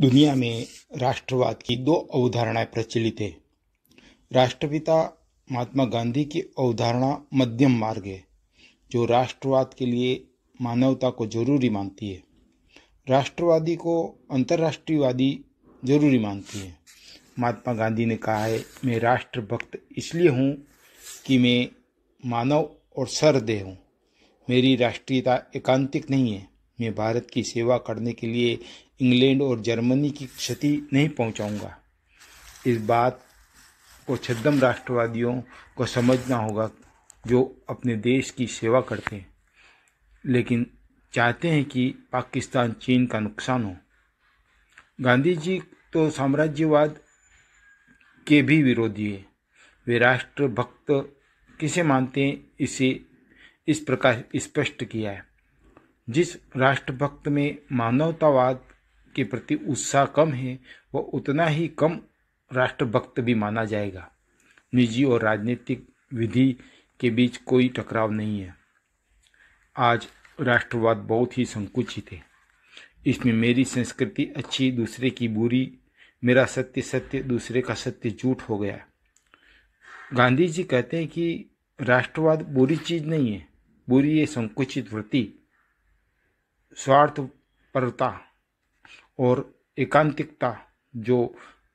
दुनिया में राष्ट्रवाद की दो अवधारणाएं प्रचलित है राष्ट्रपिता महात्मा गांधी की अवधारणा मध्यम मार्ग है जो राष्ट्रवाद के लिए मानवता को जरूरी मानती है राष्ट्रवादी को अंतर्राष्ट्रीयवादी जरूरी मानती है महात्मा गांधी ने कहा है मैं राष्ट्रभक्त इसलिए हूँ कि मैं मानव और सरदेह हूँ मेरी राष्ट्रीयता एकांतिक नहीं है मैं भारत की सेवा करने के लिए इंग्लैंड और जर्मनी की क्षति नहीं पहुंचाऊंगा। इस बात को छद्म राष्ट्रवादियों को समझना होगा जो अपने देश की सेवा करते हैं लेकिन चाहते हैं कि पाकिस्तान चीन का नुकसान हो गांधी जी तो साम्राज्यवाद के भी विरोधी है वे राष्ट्रभक्त किसे मानते हैं इसे इस प्रकार स्पष्ट किया है जिस राष्ट्रभक्त में मानवतावाद के प्रति उत्साह कम है वह उतना ही कम राष्ट्रभक्त भी माना जाएगा निजी और राजनीतिक विधि के बीच कोई टकराव नहीं है आज राष्ट्रवाद बहुत ही संकुचित है इसमें मेरी संस्कृति अच्छी दूसरे की बुरी मेरा सत्य सत्य दूसरे का सत्य झूठ हो गया गांधी जी कहते हैं कि राष्ट्रवाद बुरी चीज़ नहीं है बुरी ये संकुचित वृत्ति स्वार्थपरता और एकांतिकता जो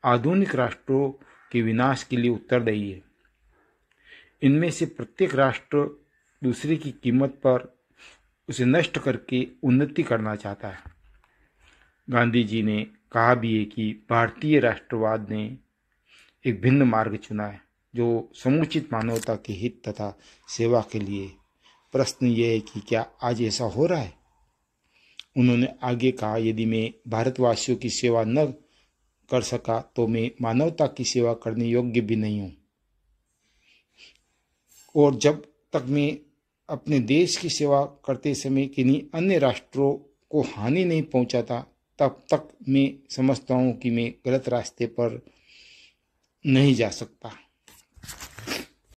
आधुनिक राष्ट्रों के विनाश के लिए उत्तरदायी है इनमें से प्रत्येक राष्ट्र दूसरे की कीमत पर उसे नष्ट करके उन्नति करना चाहता है गांधी जी ने कहा भी है कि भारतीय राष्ट्रवाद ने एक भिन्न मार्ग चुना है जो समुचित मानवता के हित तथा सेवा के लिए प्रश्न यह है कि क्या आज ऐसा हो रहा है उन्होंने आगे कहा यदि मैं भारतवासियों की सेवा न कर सका तो मैं मानवता की सेवा करने योग्य भी नहीं हूँ और जब तक मैं अपने देश की सेवा करते समय किन्हीं अन्य राष्ट्रों को हानि नहीं पहुँचाता तब तक मैं समझता हूँ कि मैं गलत रास्ते पर नहीं जा सकता